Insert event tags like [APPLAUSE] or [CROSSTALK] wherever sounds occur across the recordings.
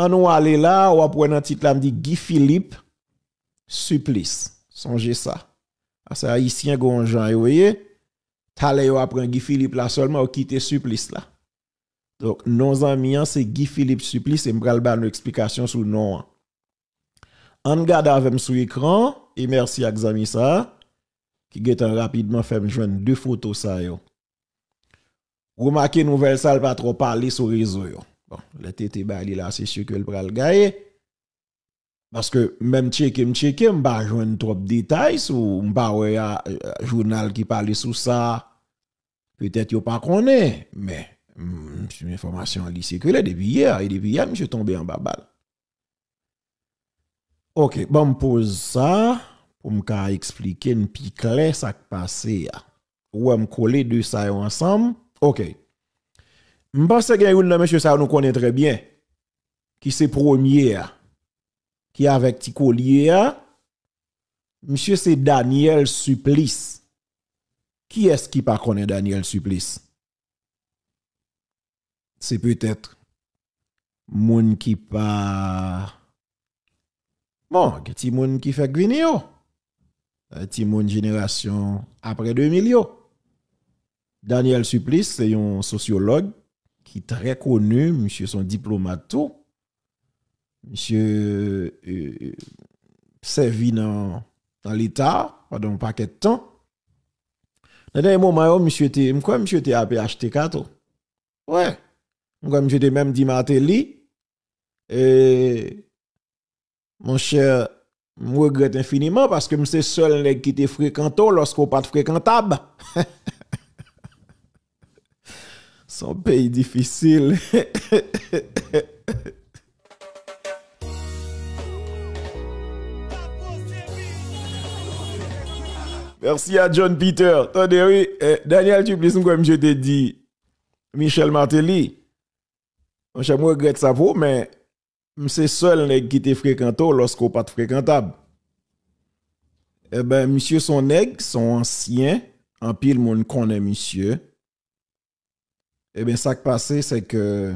An aller là, ou prendre un titre là, me dit Guy Philippe Supplice. ça. ça. haïtien, grand Jean, vous voyez. tale ou après Guy Philippe là seulement ou quitte Supplice là. Donc, nos amis, c'est Guy Philippe Supplice et m'bral ba explication sur sur non an. An gada moi sou écran et merci à Xami ça, qui a rapidement fait me joindre deux photos ça yo. Remarquez nouvelle salle pas trop parler sur réseau Bon, le tété bali là, c'est sûr que le le Parce que même checker, me checker, je pas joindre trop de détails sur un euh, journal qui parle sur ça. Peut-être yon pas connaît, mais l'information hmm, information li que là depuis hier et depuis hier, je suis tombé en babal. OK, bon me pose ça pour me expliquer une peu clair ça qui passé. Ou a coller deux ça ensemble. OK. Je pense que monsieur ça nous connaît très bien. Qui c'est premier qui avec collier. Monsieur c'est Daniel Supplice. Qui est-ce qui pas connaît Daniel Supplice? C'est peut-être moun qui pas Bon, petit moun qui fait vidéo. Petit moun génération après 2000 Daniel Supplice c'est un sociologue qui est très connu, monsieur son diplomate Monsieur euh, euh, servi dans, dans l'État pendant un paquet de temps. Dans le moment, oh, monsieur était, quoi, monsieur était à PHT 4. Ouais. monsieur était même dit Martelly. mon cher, je regrette infiniment parce que monsieur seul qui était fréquentant lorsqu'on pas de fréquentable. [LAUGHS] Son peyi difisil. [LAUGHS] Mersi a John Peter. Ton dewi, eh, Daniel, tu plis mkwen msye te di, Michel Martelly. Mwen chan mwen gret sa vwo, men mse sol neg ki te frekanto losko pat frekantab. E ben, msye son neg, son ansyen, anpil moun konen msye, Eh bien, ça qui passé, c'est que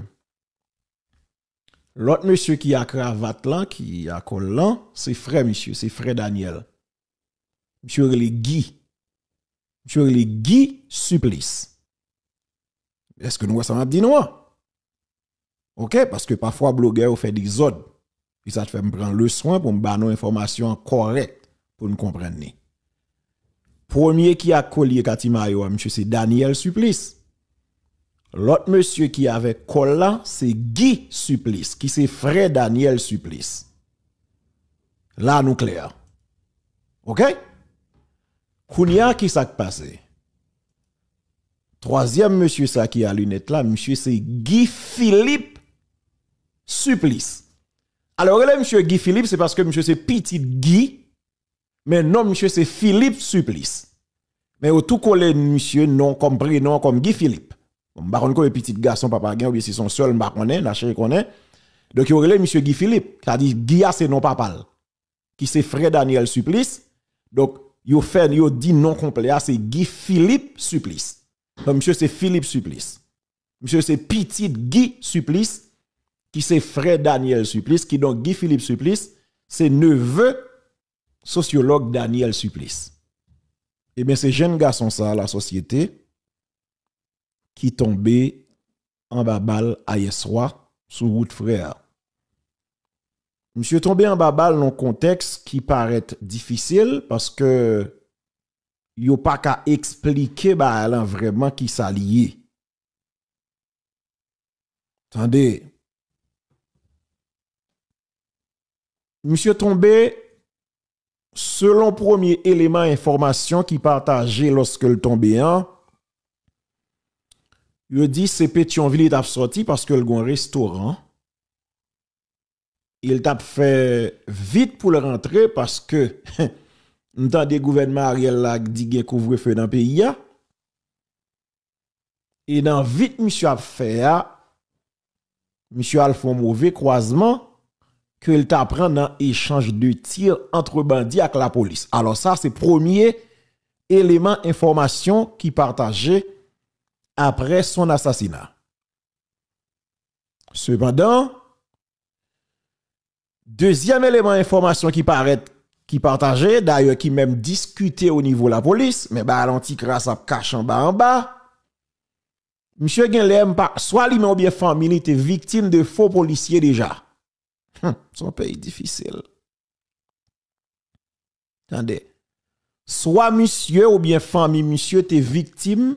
l'autre monsieur qui a cravate là, qui a collant, c'est frère monsieur, c'est frère Daniel. Monsieur le Guy. Monsieur le Guy Supplice. Est-ce que nous ça m'a dit non? OK, parce que parfois blogueur fait des ordres. Et ça te fait me prendre le soin pour me donner information correcte pour nous comprendre. Premier qui a collé Katimayo, monsieur, c'est Daniel Supplice. L'autre monsieur qui avait collant, c'est Guy Supplice, qui c'est frère Daniel Supplice. Là, nous clair. OK? Kounia, qui s'est passé? Troisième monsieur ça qui a lunette là, monsieur c'est Guy Philippe Supplice. Alors là, monsieur Guy Philippe, c'est parce que monsieur c'est petit Guy, mais non, monsieur c'est Philippe Supplice. Mais au tout collé, monsieur, non, comme prénom, comme Guy Philippe. Bon, par contre, le petit garçon, papa gagne, ou bien c'est son seul, je connais, n'a connaît. Donc, il y a monsieur Guy Philippe, qui a dit Guy, ah, c'est non papal, qui c'est frère Daniel Supplice. Donc, il fait, il dit non complet, ah, c'est Guy Philippe Supplice. Donc, monsieur, c'est Philippe Supplice. Monsieur, c'est petit Guy Supplice, qui c'est frère Daniel Supplice, qui donc Guy Philippe Supplice, c'est neveu sociologue Daniel Supplice. Eh bien, ces jeunes sont ça, la société, qui tombait en babal à Yeswa, sous route frère. Monsieur tombé en babal dans un contexte qui paraît difficile parce que a pas qu'à expliquer bah vraiment qui s'allie. Attendez. Monsieur tombé selon premier élément d'information qui partageait lorsque le tombé en il dit c'est Pétionville t'a sorti parce que le un restaurant. Il t'a fait vite pour le rentrer parce que dans [LAUGHS] des gouvernements Ariel a dit qu'il couvre-feu dans le pays Et dans vite monsieur a fait monsieur a fait un mauvais croisement que il t'a pris dans échange de tir entre bandits avec la police. Alors ça c'est premier élément information qui partagé après son assassinat. Cependant, deuxième élément d'information qui paraît qui partageait, d'ailleurs qui même discuté au niveau de la police, mais bah à a cache en bas en bas. Monsieur soit lui ou bien famille était victime de faux policiers déjà. Hum, son pays difficile. Attendez. Soit monsieur ou bien famille monsieur était victime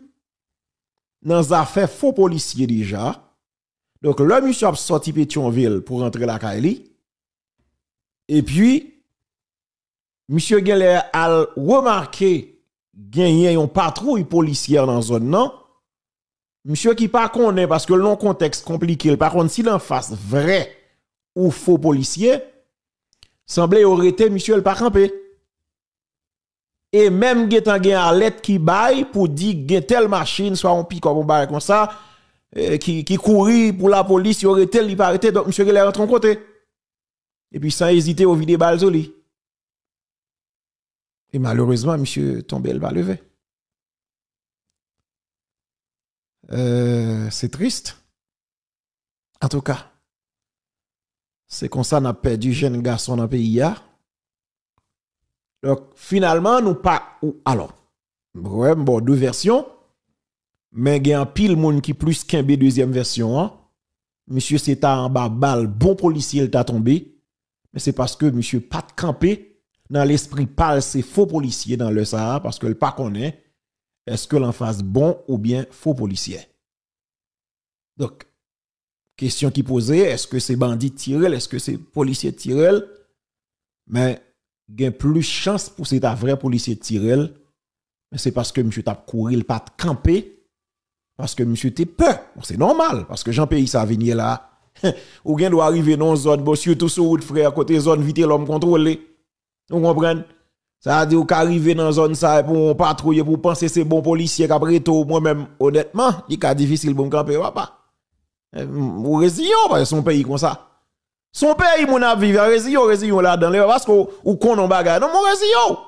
dans les affaires faux policiers déjà. Donc, le monsieur a sorti Pétionville pour rentrer la Kaili. Et puis, monsieur Geller a remarqué a une patrouille policière dans la zone, non? Monsieur qui pas connaît parce que le contexte compliqué. Par contre, s'il en face vrai ou faux policier, semblait aurait été monsieur le pas et même getan une lettre qui baille pour dire que telle machine soit on pique comme on comme ça euh, qui qui pour la police il aurait tel il pas arrêté donc monsieur est rentré en côté et puis sans hésiter au vide balzoli et malheureusement monsieur tombé le va levé euh, c'est triste en tout cas c'est comme ça qu'on a perdu jeune garçon dans le pays hier hein. Donc, finalement, nous pas. Alors, ouais, bon, deux versions. Mais il y a un pile monde qui plus qu'un B deuxième version. Hein. Monsieur c'est un bas balle, bon policier, il t'a tombé. Mais c'est parce que monsieur pas de camper dans l'esprit pas' c'est faux policier dans le Sahara hein, parce que le pas connaît est-ce que l'en face bon ou bien faux policier. Donc, question qui posait, est-ce que c'est bandit tirel, est-ce que c'est policier tirel? Mais gain plus chance pour c'est un vrai policier tirel mais c'est parce que monsieur t'a couru le pas camper parce que monsieur t'es peur c'est normal parce que Jean Pays ça venir là [LAUGHS] ou bien doit arriver dans zone bon tout sur route frère côté zone vite l'homme contrôlé vous comprenez ça veut dire qu'arriver dans dans zone ça pour patrouiller pour penser c'est bon policier qu'après tout moi-même honnêtement il est difficile pour me camper va pas, vous euh, parce que son pays comme ça son pays, mon avis, résilio, résilio là-dedans, parce qu'on connaît un bagage. Non, mon résilio.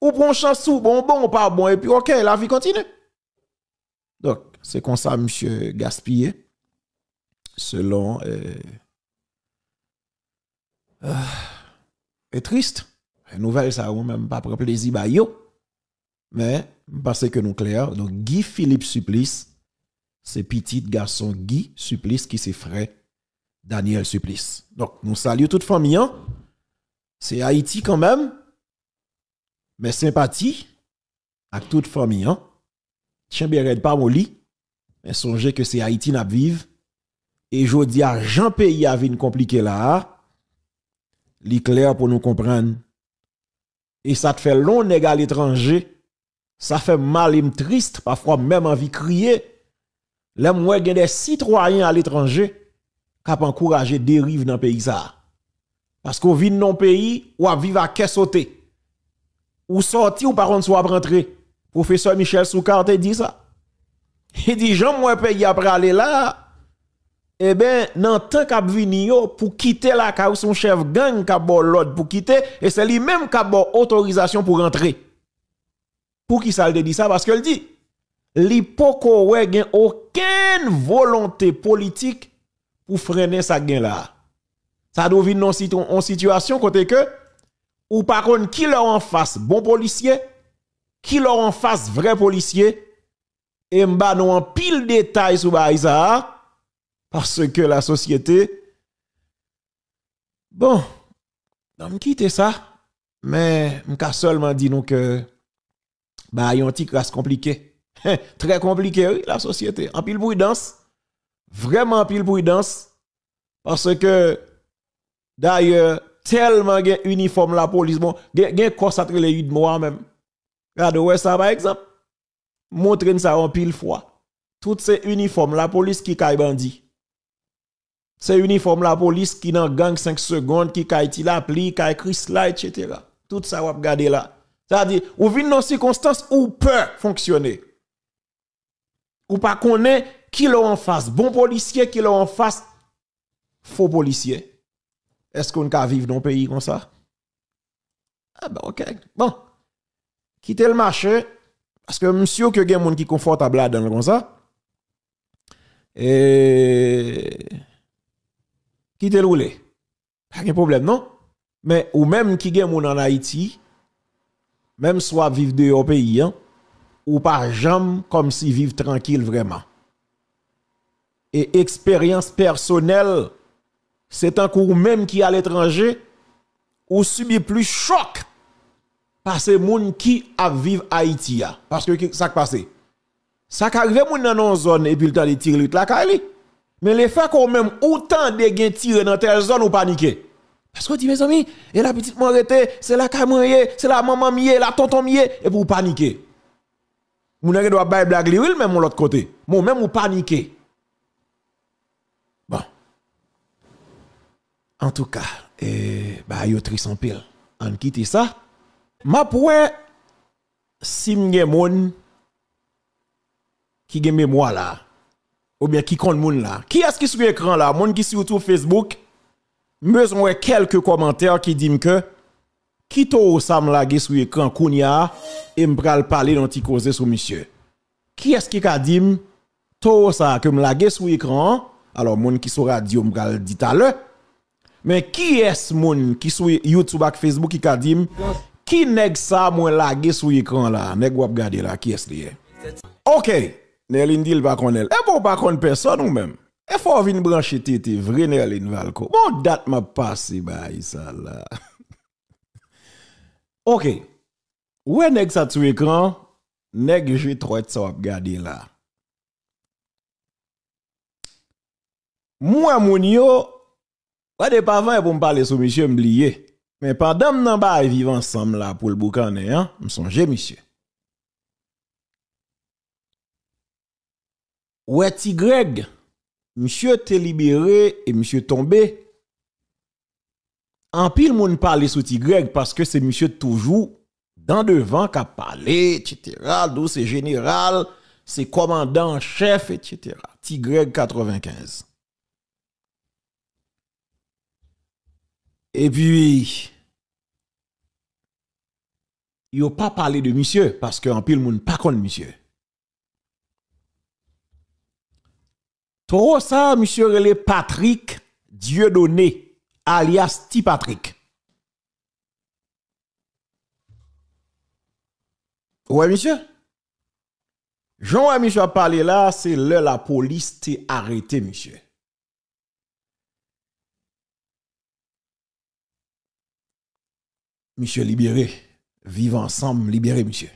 Ou prend chance, ou bon, bon, pas bon, et puis ok, la vie continue. Donc, c'est comme ça, monsieur gaspillé, selon. Euh, et triste. Eh, Nouvelle, ça, ou même pas pour plaisir, bah yo. Mais, parce que nous clair, donc Guy Philippe Supplice, c'est petit garçon Guy Supplice qui s'effraie Daniel Suplice. Donc, nous saluons toute famille. Hein. C'est Haïti quand même, mais sympathie à toute famille. Hein? Chambéred pas mon mais songez que c'est Haïti qui vive. Et je dis à Jean Pays a une compliqué là. L'éclair pour nous comprendre. Et ça te fait long nèg à l'étranger. Ça fait mal et triste, parfois même envie de crier. Là, moi, des citoyens à l'étranger cap encourager dérive dans pays ça. Parce qu'on vit dans pays où on vit à quai sauter. Ou sorti ou par contre soit rentrer. Professeur Michel Soukarte dit ça. [LAUGHS] Il dit Jean moi pays après aller là eh ben dans temps qu'a vini pour quitter la car son chef gang pour quitter et c'est lui même a bon autorisation pour rentrer. Pour qui ça le dit ça parce que dit l'hypoco n'a aucune volonté politique pour freiner sa gain là. Ça devient non en situation côté que ou par contre qui leur en face bon policier, qui leur en face vrai policier et m'ba non en pile détail sur ça parce que la société bon non quitter ça mais m'ka seulement dit nous que bah yon petit crasse compliqué [LAUGHS] très compliqué oui, la société en pile prudence vraiment pile prudence parce que d'ailleurs tellement gen uniforme la police bon gen gen les 8 mois même regarde ouais ça par exemple montrer ça en pile fois toutes ces uniformes la police qui caille bandit c'est uniforme la police qui dans gang 5 secondes qui caille la pli caille Chris là etc. tout ça va regarder là ça dit ou vin dans circonstances ou peur fonctionner ou pas connaît qui l'ont en face, bon policier, qui l'ont en face, faux policier. Est-ce qu'on peut vivre dans un pays comme ça? Ah ben ok. Bon. Quittez le marché. Parce que monsieur que des gens qui confortable là dans comme ça. Et quittez le rouler. Pas de problème, non? Mais ou même qui est en Haïti, même soit vivre de pays, hein, ou pas jamais comme si vivre tranquille vraiment et expérience personnelle, c'est un coup même qui à l'étranger ou subit plus choc par ces gens qui a vivent Haïti. Parce que ça qui passe. Ça qui arrive dans nos zones et puis le temps de tirer là, mais les faits qu'on même, autant de gens tirent dans telle zone ou paniquer. Parce que dit mes amis, et la petite m'arrêter, c'est la camoye, c'est la maman mié, la tonton mié, et vous paniquez. Vous n'avez pas de blague, mais de l'autre côté. Moi, même vous paniquez. En tout cas, eh, bah, yo triste en pile. en quitte ça. Ma poué, si m'gen moun, qui gen mémoire là, ou bien qui compte moun là, qui est-ce qui sur l'écran là, moun qui sur tout Facebook, besoin quelques commentaires qui disent que, qui to sam la ge sur écran kounya, et m'pral parler dans cause sur monsieur. Qui est-ce qui ka dit, to sa que m'lage sur écran, alors moun qui sur radio m'pral dit à l'heure, Men ki es moun ki sou YouTube ak Facebook ikadim Ki neg sa mwen lage sou ekran la Neg wap gade la, ki es liye Ok, ne elin dil bakon el E pou bakon peson ou men E fò avin branche titi, vre ne elin valko Moun dat ma pase ba isa la [LAUGHS] Ok, we neg sa sou ekran Neg jwi tro et sa wap gade la Mwen moun yo Pas des pas pour me parler sur monsieur, Mblié. Mais pendant que nous vivre ensemble là pour le boucané, hein, me songe, monsieur. Ouais, Greg, monsieur te libéré et monsieur tombé. En pile, monde parle sous Greg parce que c'est monsieur toujours dans devant qui parler, parlé, etc. D'où c'est général, c'est commandant, chef, etc. Tigre 95. Et puis, ils a pas parlé de monsieur, parce qu'en pile, monde pas connu monsieur. Trop ça, monsieur est Patrick Dieudonné, alias Ti Patrick. Ouais, monsieur? Jean, monsieur a parlé là, c'est là la police t'a arrêté, monsieur. monsieur libéré, Vive ensemble, libéré, monsieur.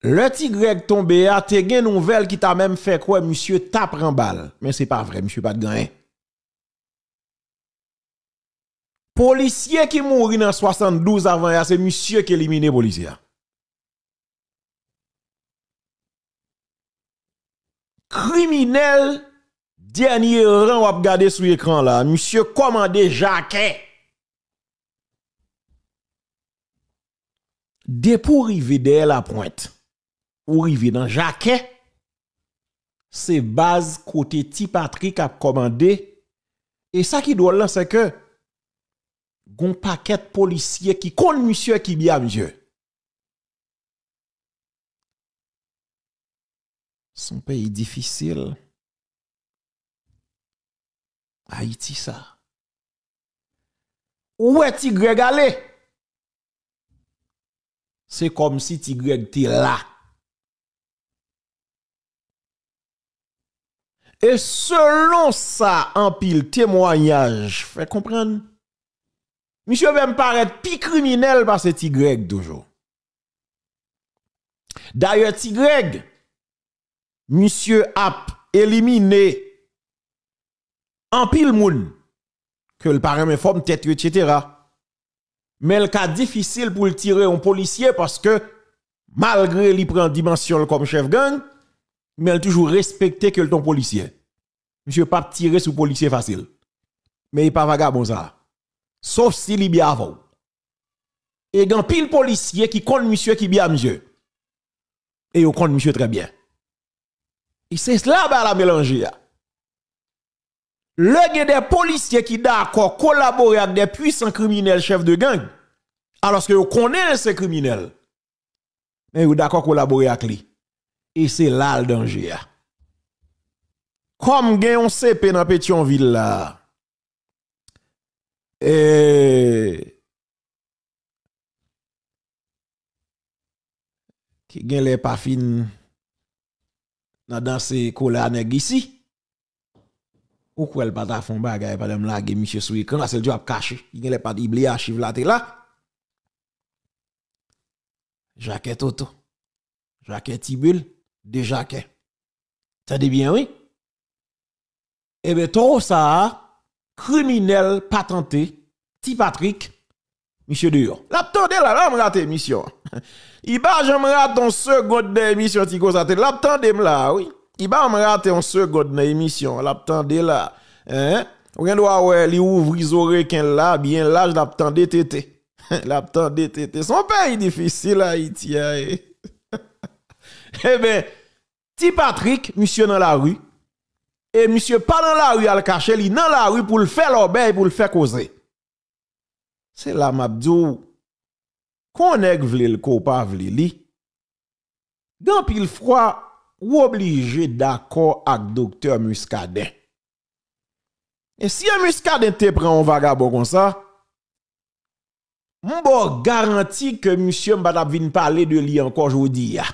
Le Tigre tombé a te une nouvelle qui t'a même fait quoi, monsieur tape en balle. Mais c'est pas vrai, monsieur, pas de grain. Policier qui mourit en 72 avant, c'est monsieur qui éliminé policier. Criminel, dernier rang, regardez va sur l'écran là. Monsieur commandé Jacquet. De pou rive de la pointe, ou rive dan jakè, se baz kote ti patrik ap komande, e sa ki do lan se ke, goun paket polisye ki kon musye ki bi amje. Son peyi difisil, Haiti sa. Ou e ti greg ale? c'est comme si Tigre était là. Et selon ça, en pile témoignage, fait comprendre. Monsieur va me paraître plus criminel parce que Tigre toujours. D'ailleurs, Tigre, monsieur a éliminé en pile moun que le parrain forme tête, etc mais le cas difficile pour le tirer un policier parce que malgré lui prend dimension comme chef gang, mais toujours respecté que ton policier. Monsieur pas tirer sur policier facile. Mais il pas vagabond ça. Sauf si il bien avant. Et gan pile policier qui connaît monsieur qui bien monsieur. Et il connaît monsieur très bien. Et c'est cela à bah, la mélanger. Le gen de polisye ki da akor kolabori ak de pwisan kriminel chef de geng. Aloske yo konen se kriminel. Men yo da akor kolabori ak li. E se lal denje ya. Kom gen yon sepe nan petyon vil la. E... Ki gen le pa fin nan dan se kolanen gisi. Ou quoi, le pas ta fond pas de me monsieur, sur écran là, c'est à cacher. Il n'est pas d'iblé archive là, t'es là. Jacquet Toto. Jacquet Tibul, de jaquette T'as dit bien, oui? Et ben tout ça, criminel patenté, petit Patrick, monsieur Dur. de là, là, [LAUGHS] de raté mission. Il va, je me second seconde d'émission, Tico, ça, t'es là, oui. Il va me rater un seconde dans l'émission, l'attendez là. Hein? On doit ouais, il ouvre les oreilles là, bien là, l'attendez tété. [LAUGHS] l'attendez tété. Son pays difficile Haïti. Hein, eh. [LAUGHS] eh ben, Ti Patrick, monsieur dans la rue, et monsieur pas dans la rue à le cacher, il dans la rue pour le faire et pour le faire causer. C'est là, Mabdou, oh, qu'on est vle le copa vle li. Gan pile froid, Ou oblije d'akor ak doktor muskaden. E si yon muskaden te pre anvaga bo kon sa, mbo garanti ke msye mbada vin pale de li ankon jodi ya.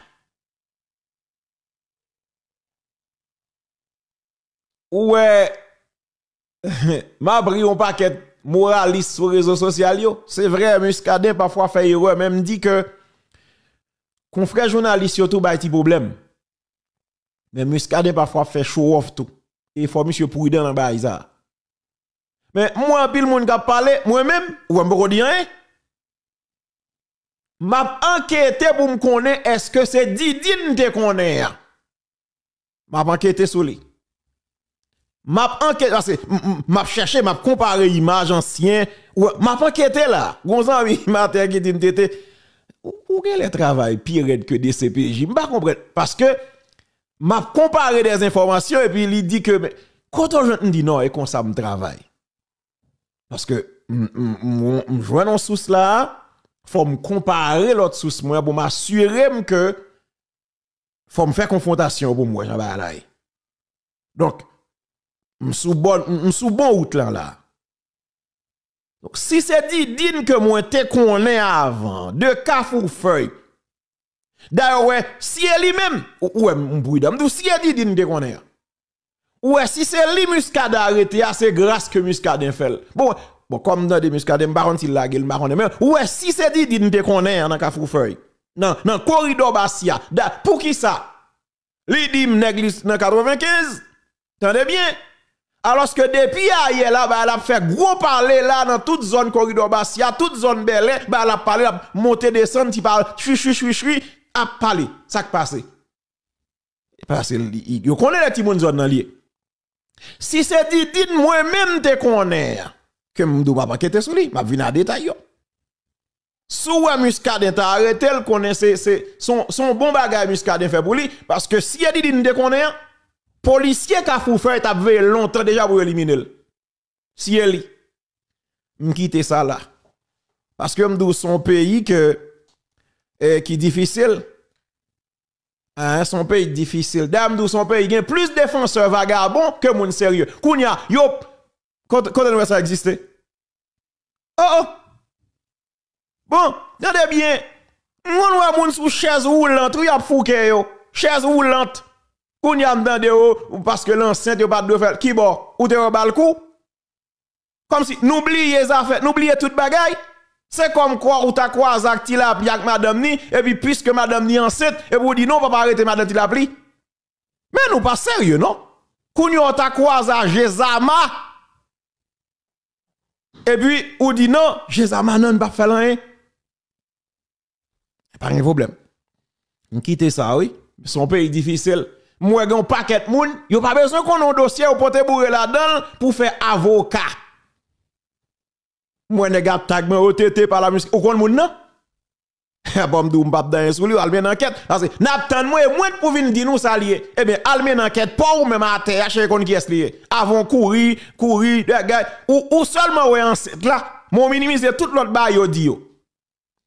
Ou e, mabri yon paket moralist sou rezo sosyal yo, se vre muskaden pafwa feye wè, mbè mdi ke kon fre jounalist yotou ba iti probleme. Mais muscadet parfois fait show off tout. Et il faut monsieur prudent dans bail ça. Mais moi pile monde qui parlé moi-même ou un pas dire M'a enquêté pour me connaître est-ce que c'est Didine Je connaît. Hein? M'a enquêté sur lui. M'a enquêté parce que m'a cherché m'a comparé image ancien ou m'a enquêté là. Gonzan [LAUGHS] m'a qui dit ou le travail pire que DCPJ. M'a comprendre parce que m'a comparé des informations et puis il dit que quand on dit non et qu'on ça me travaille parce que je vois une là faut me comparer l'autre sous moi pour m'assurer que faut me faire confrontation pour moi donc je suis bon sous bon route là là donc si c'est dit digne que moi t'es qu'on est avant de cafour D'ailleurs, si elle lui-même, ou est mon bruit d'homme, si elle dit, d'une qu'on est. Ouais, si c'est lui muscade arrêté, ah, c'est grâce que muscade fait. Bon, bon, comme dans des muscades, m'baron si la le baron mais ouais, si c'est dit, dit, qu'on en a feuille. Non, non, corridor bassia. pour qui ça? lui dit dans 95. Tendez bien? Alors que depuis hier ah, là, bah, elle a fait gros parler là dans toute zone corridor bassia, toute zone belle, bah, elle a parlé, monter, descendre, tu parles, chui, chui, chui, chui a parlé, ça qui passe. Parce que vous connaissez les petits zone dans l'île. Si c'est dit, dites moi-même te connais que je ne qu'était pas enquêter sur lui, je viens à détail. Sou Muscadin muskadin ta arrêté, le connaît son, son bon bagage Muscadin fait pour lui, parce que si elle dit nous te connaît, policier ka fou fait t'a veillé longtemps déjà pour éliminer. Si elle dit, m'quitte ça là. Parce que m'dou son pays que eh, qui difficile. Hein, son pays difficile. Dame d'où son pays il y a plus défenseurs vagabonds que monde sérieux. Kounia, yop, quand que ça exister? Oh oh! Bon, regardez bien. Moun wè moun sous chaise roulante, ou a fouke yo. Chaise roulante. Kounia m'dande yo, parce que l'enceinte yo pas de faire. Qui bon? Ou te yo balkou? Comme si, n'oubliez les affaires. n'oubliez toute bagaille. C'est comme quoi ou ta croise avec la avec madame ni, et puis puisque madame ni enceinte, et vous dit non, pas arrêter madame pli Mais nous pas sérieux, non? yon ta quoi à Jezama, et puis ou dit non, jezama non, pas faire rien. Pas de problème. On quitte ça, oui. Son pays difficile. Moi, gon paquet de monde, a pas besoin qu'on ait un dossier ou porter bourré là-dedans pour faire avocat. Moi, ne gap tag, mais OTT par la musique. Ou kon moun nan? [LAUGHS] Bon, je dans almen enquête. Parce que, n'attend moi, moi pour venir dire nous ça Eh bien, almen enquête, pas ou même à terre, kon qui est lié. Avant courir, courir, ou, ou seulement ouais enceinte là, mon minimise tout l'autre bail yo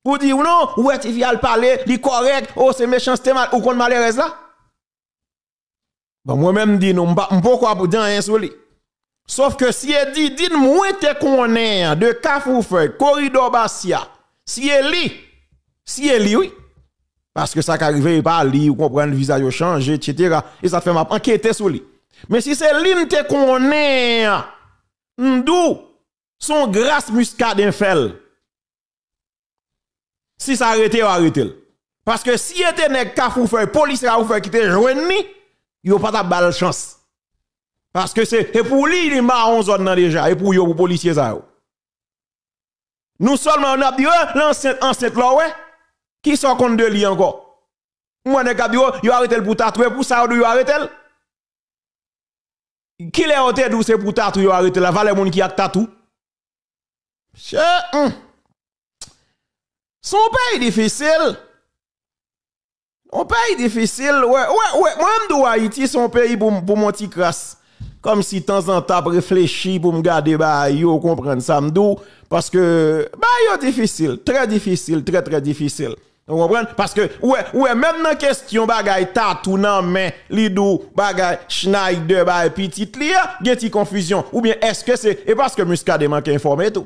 Ou dit ou non, ou est il al parler, li correct, oh c'est méchanceté mal, ou kon malheureuse là? moi même dis non, Sauf que si elle dit, dit moi qu'on est, de Cafoufeu, Corridor basia si elle lit, si elle lit, oui. Parce que ça arrive, pas lire, vous comprenez, le visage changé, etc. Et ça fait ma enquête sur lui. Mais si c'est lui te est, d'où son grâce muscade infel. Si ça arrête, ou arrête. Parce que si était nèg Cafoufeuille, police Cafoufeuille qui te joigné, il n'y a pas de balle chance. Parce que c'est Et pour lui, il est marron zone déjà, et pour les pour policiers ça. Nous seulement on a dit, hein, l'ancien, là, ouais, qui sont contre de lui encore? Moi, je dis, il a oh, arrêté pour tatouer, pour ça, il a arrêté. Qui est arrêté d'où c'est pour tatouer, il a arrêté la valeur monde qui a tatou? Hum. Son pays difficile. Un pays difficile, ouais, ouais, ouais. Moi, je dis Haïti, son pays pour, pour mon petit crasse comme si de temps en temps réfléchi pour me garder bah yo comprendre ça m'dou parce que bah yo difficile très difficile très très difficile vous comprenez parce que ouais ouais même dans question bagay tatou nan mais lidou bagay Schneider bah petite li a ah, confusion ou bien est-ce que c'est et parce que Muscadet manque informé tout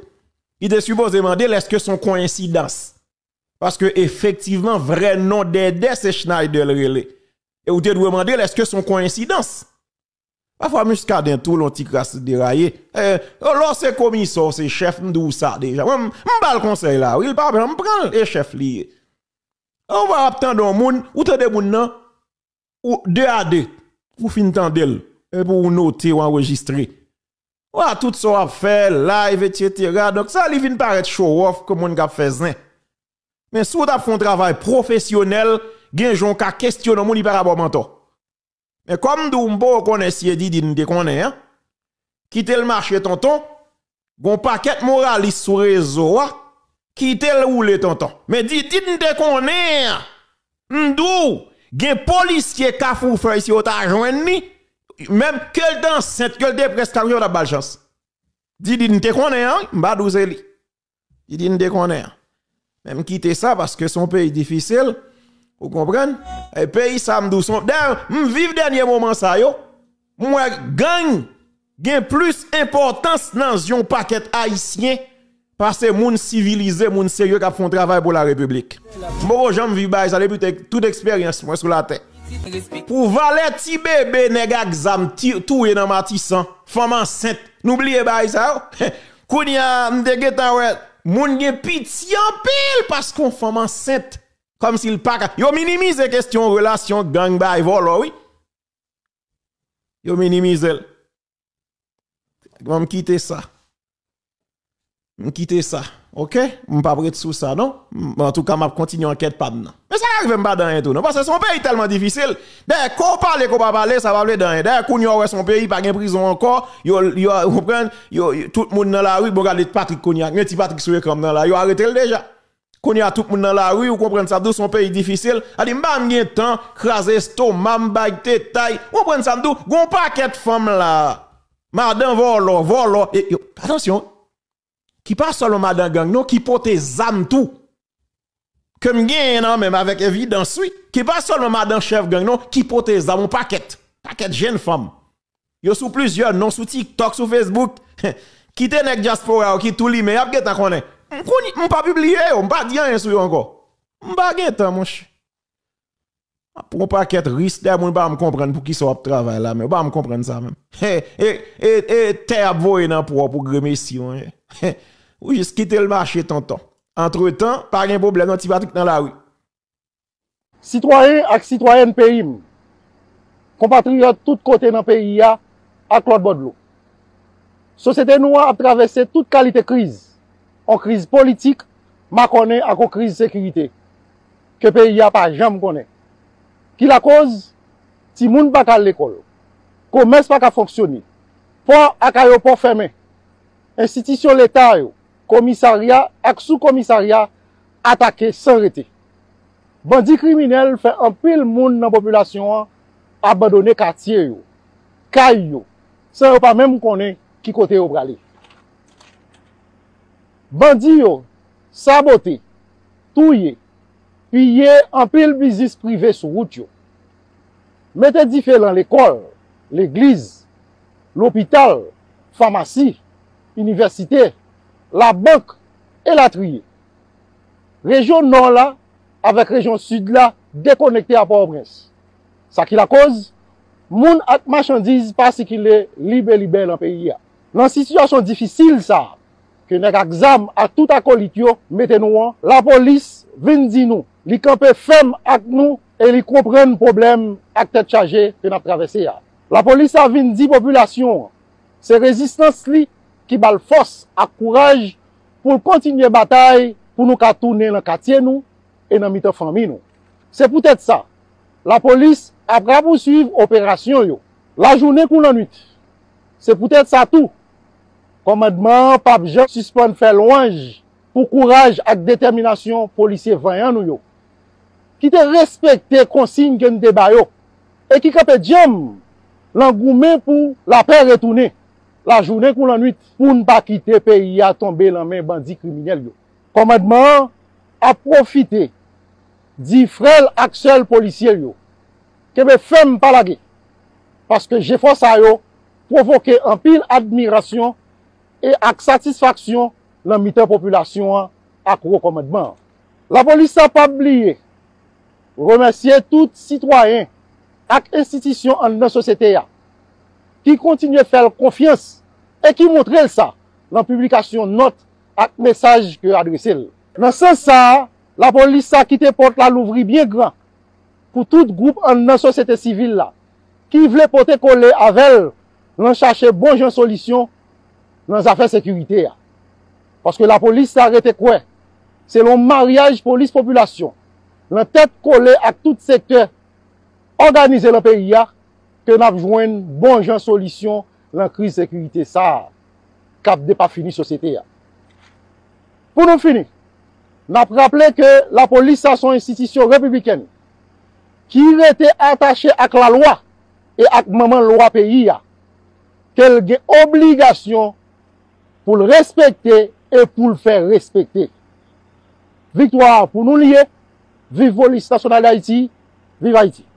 il est supposé demander est-ce que son coïncidence parce que effectivement vrai nom des c'est Schneider relais et vous te demander est-ce que son coïncidence Parfois, même jusqu'à d'un tout, l'on crasse déraillé. Eh, alors, oh, c'est commissaire, c'est chef, m'dou ça déjà. M'bal conseil là, oui, pas bien, m'prend le chef lié. On va attendre un monde, ou t'as des monde, ou deux à deux, ou fin d'elle, et pour noter ou enregistrer. à tout ça a faire, live, etc. Donc, ça, il vient paraître show-off, comme on a fait zin. Mais si on a fait un travail professionnel, gen jon ka questionne moun par rapport mentor. Mais comme Doumbo connaît si dit dit nous connaît hein. Quitter le marché tonton, gon paquet moraliste sur réseau hein, quitter le rouler tonton. Mais dit dit nous connaît. Ndou, hein, gen policier ka ici si ta ni même quel dans cette quel de presque la balle chance. Dit dit nous connaît hein, m'ba douze dit nous hein. Même quitter ça parce que son pays difficile Ou kompren? E peyi sa mdou son. Dan mvive denye moman sa yo, mwen gang gen plus importans nan zyon paket haisyen pase moun sivilize, moun seyo kap fon travay pou la republik. Mwen bon, kon jom vive bayza, lepite tout eksperyans mwen sou la te. Pou vale ti bebe negak zam, touye nan matisan, foman sent. Noubliye bayza yo. Koun ya mdeget anwet, moun gen piti anpil pas kon foman sent. Comme s'il pas. Yo minimise question relation gang by vol, oui. Yo minimise. Je quitter ça. Je quitter ça. OK Je ne pas prêt sous ça, non En tout cas, je continue l'enquête pas dedans. Mais ça n'arrive pas dans un tout, non Parce que son pays est tellement difficile. D'ailleurs, qu'on parle, qu'on pas parler, ça va aller dans un... D'ailleurs, qu'on y son pays, pas de prison encore. Yo, yo, tout le monde dans la rue, bon, regardez Patrick Cognac, petit Patrick sur comme dans la rue, arrêtez-le déjà qu'on y a tout le monde dans la rue, vous comprenez ça, d'où son pays difficile. A dit, m'bam, m'gien temps, craser sto, m'bag tête, Ou Vous comprenez ça, d'où, gon paquet de femmes là. Madame volo, volo. Et, yo, attention. Qui pas seulement madame gang, non, qui pote zam tout. Que m'gien, hein, non, même avec évidence, oui. Qui pas seulement madame chef gang, non, qui pote zam, un paquet. Paquet de jeunes femmes. Yo sous plusieurs, non, sous TikTok, sous Facebook. [LAUGHS] qui te nek diaspora, qui tout li, mais y'a quest ta Mwen pa publie yo, mwen pa diyan yon sou yo anko. Mwen pa gen tan mwenche. A pou mwen pa ket ris, demoun mwen pa mwen komprende pou ki sou ap travè la mè. Mwen pa mwen komprende sa mè. He, he, he, he, te ap voye nan pou wap ou gremes yon. He, he, ou jes kite l'marche tan tan. Entre tan, pa gen pou blè nan ti batik nan la wè. Citoyen ak citoyen pe im, kompatriyo tout kote nan peyi ya, ak wad bodlo. Sosete nou a ap travèse tout kalite kriz, An kriz politik, ma konen an kon kriz sekirite. Ke pe y apay, jem konen. Ki la koz, ti moun baka l'ekol, kon mes baka fonksyoni, pou ak a yo pou feme, institisyon l'Etat yo, komisaria, ak sou komisaria, atake san rete. Bandi kriminel fe an pil moun nan popolasyon an, abadone katiye yo, kay yo, san yo pa men mou konen ki kote yo brale. Bandi yo, sabote, touye, piye anpil bizis prive sou wout yo. Mete dife lan l'ekol, l'eglize, l'opital, famasi, universite, la bank e la triye. Rejon nan la, avek rejon sud la, dekonekte a pobrense. Sa ki la koz, moun at machandize pasi ki le libe libe lan peyi ya. Lan situasyon difisil sa. ke nek aksam a tout akolik yo meten wan, la polis vindi nou, li kapè fèm ak nou, e li kouprenn problem ak tè tchajè pe nap travese ya. La polis a vindi populasyon, se rezistans li ki bal fòs ak kouraj pou kontinye batay pou nou katounen nan katye nou e nan mitè fami nou. Se pou tèt sa, la polis apra pou suiv operasyon yo. La jounè pou nan nit, se pou tèt sa tou, Komadman, pap je suspon fè louanj pou kouraj ak determinasyon polisye vanyan nou yo. Ki te respekte konsigne gen de bayo. E ki kape djem, langoumen pou la pe retounen. La jounen kou lanwit pou n pa kite pe y a tombe lanmen bandi kriminyel yo. Komadman, aprofite di frel ak sel polisye yo. Kebe fem palage. Paske je fwa sa yo, provoke anpil admirasyon. e ak satisfaksyon nan mitan populasyon ak rekomendman. La polis sa pa bliye remersye tout sitwoyen ak institisyon an nan sosyete ya ki kontinye fel konfians e ki montre el sa nan publikasyon not ak mesaj ke adresel. Nan sensa, la polis sa kite port la louvri bien gran pou tout goup an nan sosyete sivil la ki vle pote kole avel nan chache bon jan solisyon nan zafen sekurite ya. Paske la polis sa rete kwen, se lon mariage polis populasyon, nan tet kole ak tout seke organize le peyi ya, ke nan jwen bon jen solisyon lan kri sekurite sa, kap de pa fini sosete ya. Pou nou fini, nan preple ke la polis sa son institisyon republikeni, ki rete atache ak la lwa, e ak maman lwa peyi ya, kelge obligasyon pou l respekte e pou l fè respekte. Victoire pou nou liye, vivoli stasyonale Haïti, viv Haïti.